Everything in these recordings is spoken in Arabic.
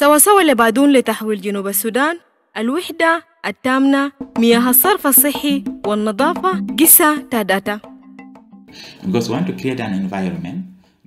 سوا سوا لبادون لتحويل جنوب السودان الوحدة التامنة مياه الصرف الصحي والنظافة قصة تاداتا Because we want to create an environment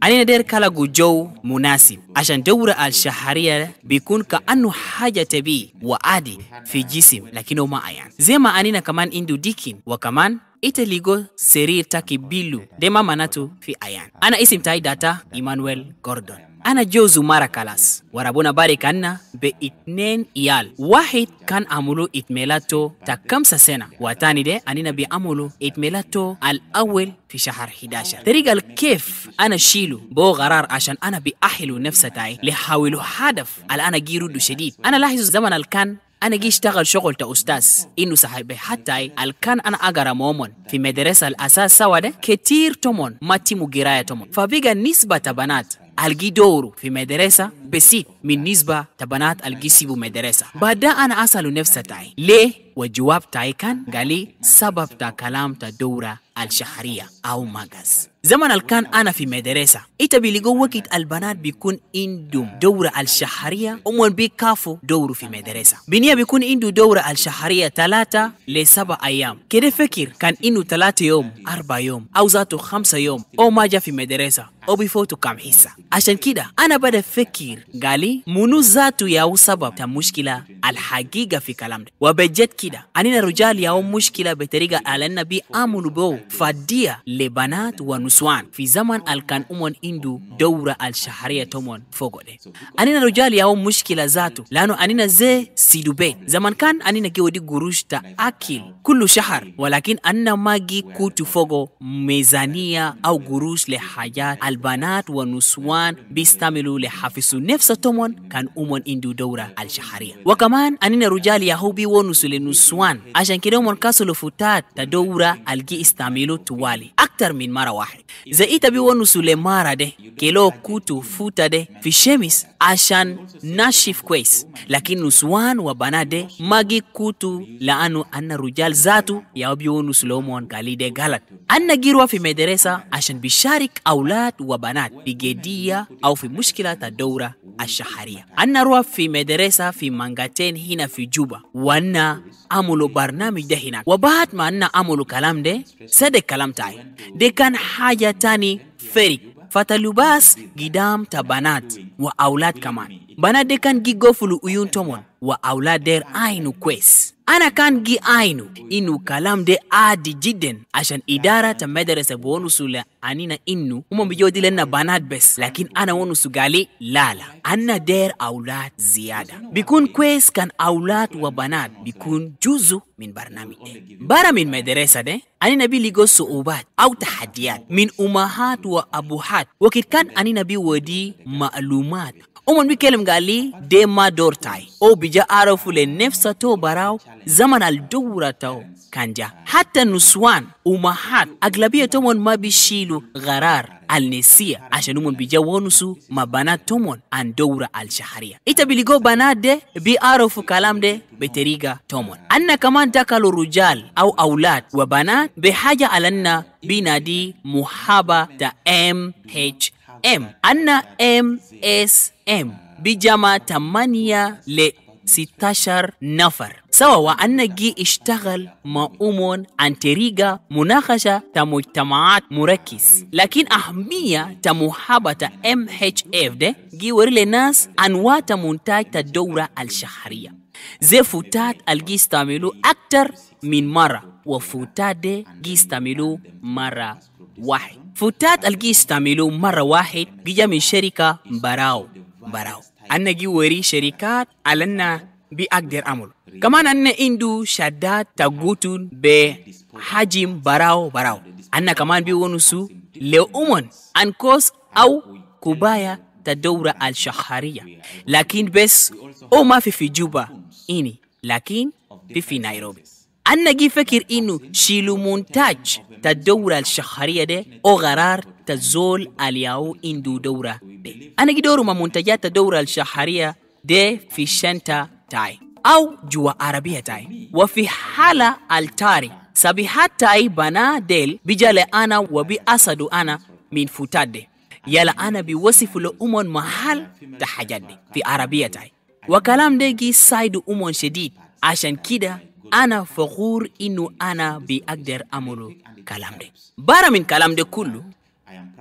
علينا دير كلاقو جو مناسب عشان دورة الشهرية بيكون كأنه حاجة تبي وعادي في جسم لكنه ما أيان زي ما أنينا كمان إندو ديكين وكمان ite ligo serir taki bilu dema manatu fi ayan ana isim tai data Emmanuel Gordon أنا جوز مرة كلاس وربنا بارك لنا بإثنين إيال واحد كان عملو إتميلاتو تكمس سنة وتاني ده أننا بيعملو إتميلاتو الأول في شهر 11 طريقة الكيف أنا شيلو بو غرار عشان أنا بأحلو نفسي تاي لحاولو هدف الآن جيرو شديد أنا لاحظ زمن الكان أنا جي اشتغل شغل أستاذ إنو صاحبي حتى الكان أنا أقرأ مومون في مدرسة الأساس سواده كتير تومون ما تيمو تومون فبيغا نسبة بنات الجي دورو في مدرسة من بالنسبة تبنات الجسيب مدرسة بعد أنا أسأل نفسي تاي ليه والجواب تاي كان قالي سبب تا كلام تا دورة الشهرية أو مغاز زمن اللي كان أنا في مدرسة إتا بيلقوا وقت البنات بيكون عندهم دورة الشهرية ومن بيكافوا دوروا في مدرسة بنية بيكون عنده دورة الشهرية ثلاثة لسبع أيام كده فكر كان إنه ثلاثة يوم أربع يوم أو ذاته خمسة يوم أو ما جا في مدرسة أو بيفوتوا كام حصة عشان كده أنا بدأ فكر قالي منو ذاته ياو سبب مشكلة الحقيقة في كلام ده وبجد كده أننا رجال ياو مشكلة بطريقة النبي عملوا بو فدية لبنات ونسوان في زمن الكان أمون إندو دورة الشهرية تمون فوق ده أننا رجال ياو مشكلة ذاته لأنه أننا زي سيدوبين زمان كان أننا جودي قروش تأكل كل شهر ولكن أننا ماجي كوتو فوق ميزانية أو قروش لحاجات البنات ونسوان بيستعملوا لحفظ نفس الثمن كان أمون إندو دورة الشهرية وكمان أننا رجال يهوبي ونسل النسوان عشان كده أمم كاسلو فتات تدورة الجي استعملوا توالي أكتر من مرة واحد زي بي ونسل مرة ده كيلو كوتو فوتا ده في الشمس عشان ناشف كويس لكن نسوان وبنات ده ماجي كوتو لأنو أن رجال ذاته يهوبي ونسل أمم قالي ده غلط أن جيروا في مدرسة عشان بشارك أولاد وبنات بجدية أو في مشكلة الدورة الشهرية أنا روح في مدرسة في مانغاتين هنا في جوبا وأنا عملوا برنامج ده هناك وبعد ما أنا عملوا كلام ده صدق كلام تاعي ده كان حاجة تاني فرق فتلوباس قدام تبنات وأولاد كمان bana de kan gi gofulu uyun tomon wa aulader ainu kwes ana kan gi ainu inu kalam de adi jidden ashan idara ta madarasa bonusula anina innu umon bijodilenna banad bes lakin ana wonusu gale lala anna der aulad ziyada bikun kwes kan aulad wa banad bikun juzu min barnami de bara min madarasa de anina bi ligo suubat au tahadiyat min umahat wa abuhat wakit kan anina bi wadi maalumat Umon bikelem gali de ma dortai. O bija arafu le nefsa to baraw zaman al dura taw kanja. hatta nuswan umahat aglabia tomon mabishilu gharar al alnesia ashan umon bija wonusu mabana tomon an dura al shaharia. Ita biligo banade bi arafu de beteriga tomon. Anna kaman takalu rujal au aulad wa banat haja alanna binadi muhaba ta MH M أن MSM. S M بجمع 8 ل 16 نفر سوا وأن جي اشتغل مع أمون عن طريق مناقشة مجتمعات مركز لكن أهمية تمحبة MHF ده جي وري لناس أنواع منتج الدورة الشهرية زي فوتات الجي استعملوا أكتر من مرة وفوتات دي جي استعملوا مرة واحد فتات الجي استعملوا مرة واحد جي من شركة براو براو أنا جي وري شركات على أن بأقدر أمر كمان أن عنده شدات تقوتون بحجم براو براو أنا كمان بيونسو لأمن أنكوس أو كوبايا تدورة الشهرية لكن بس أو ما في في جوبا إني لكن في في نيروبي أنا جي فكر إنه شيلو مونتاج تدورة الشخرية دي أو غرار تزول الياو إندو دورة دي أنا جي دورو ما مونتاجات الدورة الشخرية دي في شنطة تاي أو جوا عربية تاي وفي حالة التاري سبيحات تاي بنا ديل بجال أنا وبي أسدو أنا من فتاد دي يلا أنا بوصف لأمون محل تحجد دي في عربية تاي وكلام ده جي سايد أمون شديد عشان كده ana fakhur inu ana bi agder amulu kalamde bara min kalamde kullu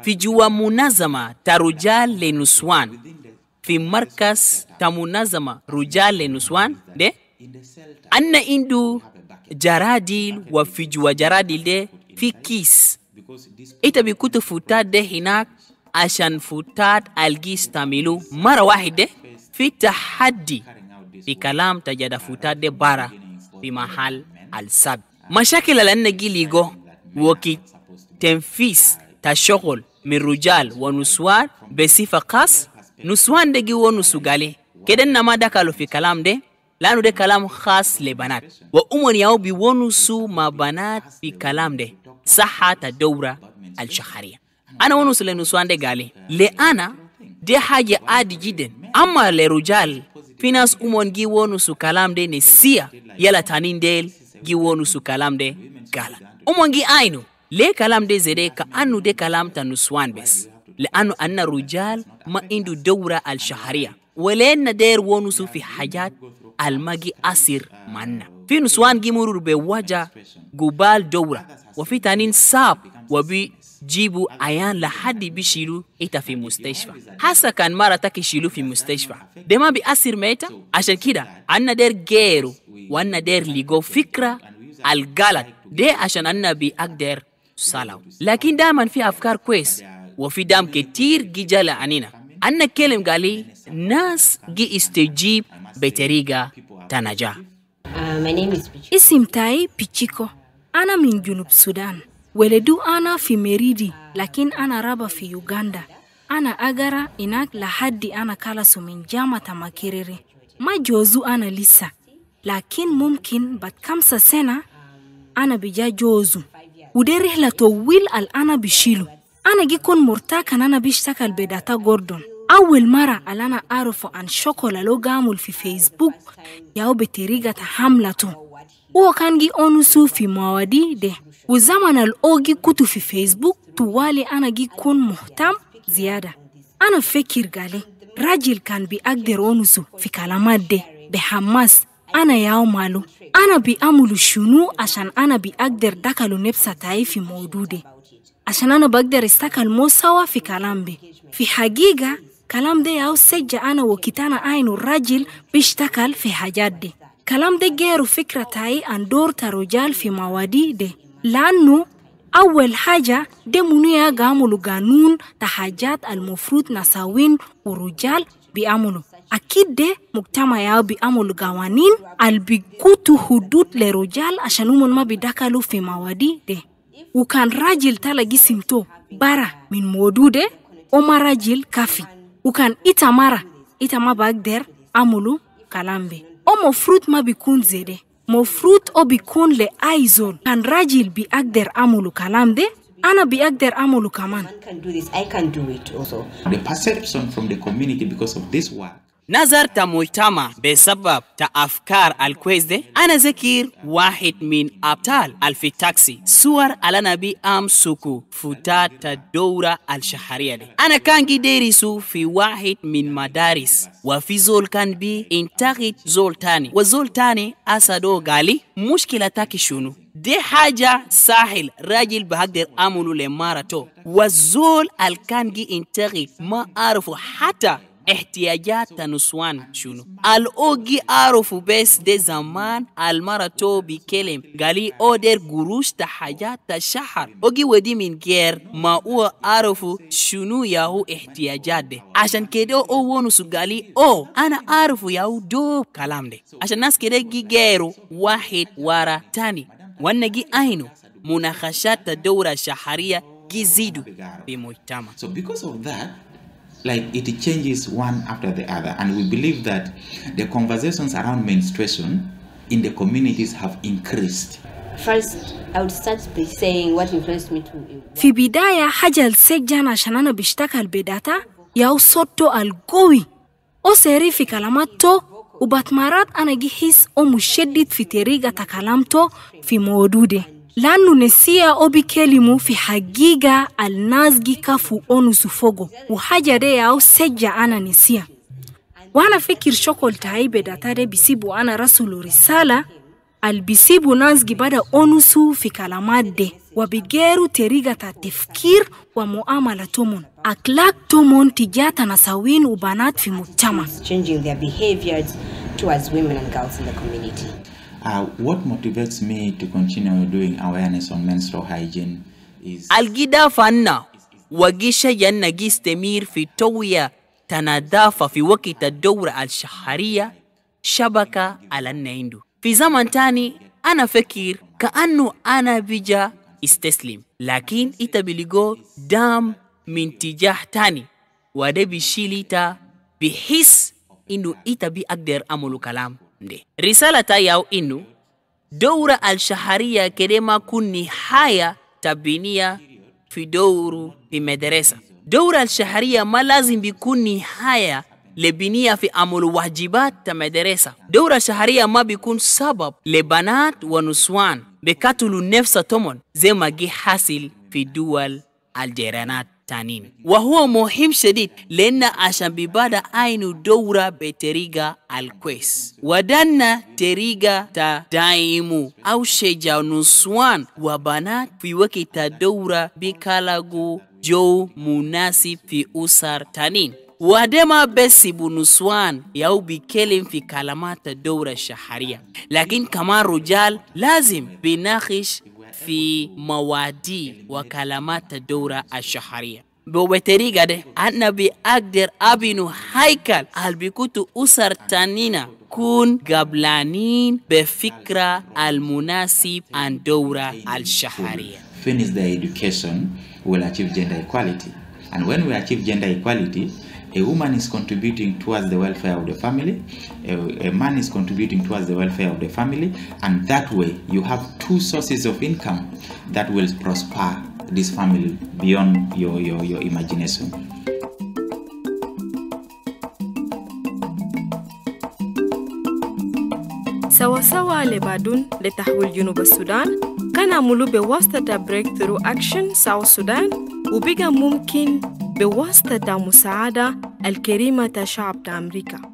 fi juwa munazama ta rujal le nuswan fi markas ta munazama rujal le nuswan de anna indu jaradil wa fi juwa jaradil de fi kis ita bi kutu futad de hinak ashan futad algis tamilu mara wahid de fi tahaddi fi kalam tajada futad de bara في محل السبت مشاكل لأنك ليغو وكي تنفيس تشغل من رجال ونسوان بصفة خاص نسوان دقي ونسوغالي كده نما دخلوا في كلام ده لأنه ده كلام خاص لبنات وأمن ياو بيونسوا ما بنات في كلام ده صحة الدورة الشهرية أنا ونس لنسوان ده قالي لأنا ده حاجة عادي جدا أما لرجال في ناس أمن جي ونسوا كلام ده نسيا yala tanindel gi wonu su kalam de gala umo gi le kalam de zede ka annu de kalam tanu swan bes le annu anna rujal ma indu dowra al shahariya wale na der wonu su fi hajat al magi asir manna finu swan gi murur be waja gubal dowra wa fi tanin sab wa bi جيبوا عيان لحد بيشيلوا إيتا في مستشفى هسا كان مرة تك يشيلوا في مستشفى ده ما بيأثر ميتا عشان كده عنا دير غيره وعنا دير ليجو فكرة الغلط ده عشان أنا بيقدر صلاة لكن دائما في أفكار كويس وفي دام كتير جي جالا عنينا أنا كلم قالي ناس جي استجيب بطريقة تنجا اسم تاي بيتشيكو أنا من جنوب السودان weledu ana fi meridi lakin ana raba fi uganda ana agara inak lahadi ana kala sumin jama tamakerere ma jozu ana lisa lakin mumkin bat kamsa sena ana bija jozu ude to wil al ana bishilu ana gikon kon murta kan ana bishtakal bedata gordon awel mara al ana arufu an shoko lalo gamul fi facebook yao beterigata hamla to وكانجي أونو سوفي موادي ده وزمن الأوجي كتو في فيسبوك توالي أنا جي كون مهتم زيادة أنا فكر قالي راجل كان بيقدر أونسه في كلامات ده بحماس أنا ياو مالو أنا بيأمل شنو عشان أنا بيقدر دكالو نفسه تاي في مودودي ده عشان أنا بقدر استكل مو في كلام في حقيقة كلام ده ياو سجى أنا وكتانا أينو راجل بيشتكل في حاجات ده كلام ده غير فكرة تاي أن دور رجال في موادي ده لأنه أول حاجة ده منويا قاملوا قانون تحاجات المفروض نساوين ورجال بيعملوا أكيد ده مجتمع ياو بيعملوا قوانين البيكوتو حدود لرجال عشان هم ما بيدخلوا في موادي ده وكان راجل تلا جسمته برا من مودوده وما راجل كافي وكان إتمارا إتما بقدر عملوا كلام بيه omofruit mabikun zede mofruit obikun le aizon kan rajil bi agder amulu kalamde ana bi agder amulu kaman. I can do this. I can do it also. The perception from the community because of this work نظر مجتمع بسبب تا افكار الكويس ده أنا ذكر واحد من أبطال تاكسي صور على نبي أم سوكو تا دورة الشحرية دي أنا كان ديريسو في واحد من مدارس وفي زول كان بي انتغيت زول تاني وزول تاني أسدو قالي مشكلة تاكي شنو دي حاجة ساحل راجل بهقدر أعمله لمارته وزول الكانجي انتغي ما أعرفه حتى احتياجات نسوان شنو الاوغي أعرف بس ده زمان المرة تو بكلم قالي اودر قروش تحاجات الشهر اوغي ودي من غير ما هو أعرف شنو ياهو احتياجات ده عشان كده أو ونسو قالي او انا أعرف ياهو دوب كلام ده عشان ناس كده جي غيرو واحد ورا تاني وانا جي أينو مناقشات الدورة الشهرية gizidu بمجتمع so because of that like it changes one after the other and we believe that the conversations around menstruation in the communities have increased first I would start by saying what influenced me to في بداية حاجة لسيك جانا عشان أنا بشتكى البداتا ياو صوتو القوي أو سيري في كلاماتو وبات مرات أنا Lanu nesiya kelimu fi hagiga alnazgi kafu onusu fogo uhajare yao sejja ana nesiya wana fikir shokol taibe datare bisibu ana rasulu risala albisibu nazgi bada onusu fi kalamadde wabigeru teriga ta tefkir wa muamala tomon aklak tomon tijata na sawin ubanat fi mujtama changing their behaviors towards women and girls in the community Uh, what motivates me to continue doing awareness on menstrual hygiene is القدافة أن وقيشة ينقيس تمير في توية تنظافة في وقت الدورة الشهرية شبكة على النيندو في زمن تاني أنا فكر كأنه أنا بجا استسلم لكن إتا بلقو دام من تجاه تاني وده بيشيل إتا بحس إنه إتا بيقدر أعمل كلام nde risalata inu innu dowra alshahariya kedema kunni haya tabiniya fi douru fi mederesa dowra alshahariya ma lazim bi kunni haya lebiniya fi amul wajibat ta mederesa doura alshahariya ma bi kun sabab le banat wa nuswan be katulu nefsa tomon ze magi hasil fi duwal aljeranat تانين وهو مهم شديد لأن عشان ببادة أينو دورة بتريغا الكويس ودنا تريغا دائمو أو شجع نسوان وبنات في وقت دورة بكالاغو جو مناسب في أسر تانين وهدما بس بنسوان يو بيكلم في كلمات الدورة الشهرية لكن كمان رجال لازم بناخش في مواضيع وكلمات الدورة الشهرية بطريقة دي أنا بأقدر أبنو هيكل هل بكتو أسر تانينا كون قبلانين بفكرة المناسب عن دورة الشهرية Finish the education will achieve gender equality. And when we achieve gender equality, a woman is contributing towards the welfare of the family, a, a, man is contributing towards the welfare of the family, and that way you have two sources of income that will prosper this family beyond your, your, your imagination. سواسوا لبادون لتحويل جنوب السودان Kana ملو بواسطة Breakthrough Action South Sudan Ubiga Mumkin, بواسطة مساعدة الكريمة شعب أمريكا